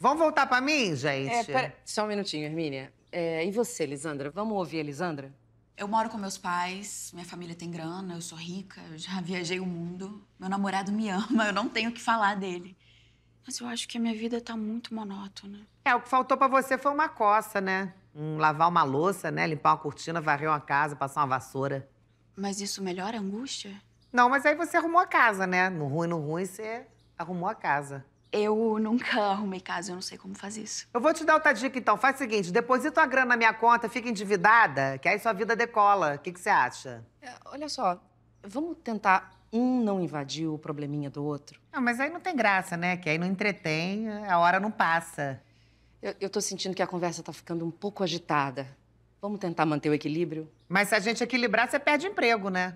Vamos voltar para mim, gente? É, pera... Só um minutinho, Hermínia. É, e você, Lisandra? Vamos ouvir a Lisandra? Eu moro com meus pais, minha família tem grana, eu sou rica, eu já viajei o mundo. Meu namorado me ama, eu não tenho o que falar dele. Mas eu acho que a minha vida tá muito monótona. É, o que faltou para você foi uma coça, né? Um, lavar uma louça, né? Limpar uma cortina, varrer uma casa, passar uma vassoura. Mas isso melhora a angústia? Não, mas aí você arrumou a casa, né? No ruim, no ruim, você arrumou a casa. Eu nunca arrumei casa, eu não sei como fazer isso. Eu vou te dar outra dica, então. Faz o seguinte, deposita a grana na minha conta, fica endividada, que aí sua vida decola. O que, você acha? É, olha só, vamos tentar um não invadir o probleminha do outro? Ah, mas aí não tem graça, né? Que aí não entretém, a hora não passa. Eu, eu tô sentindo que a conversa tá ficando um pouco agitada. Vamos tentar manter o equilíbrio? Mas se a gente equilibrar, você perde emprego, né?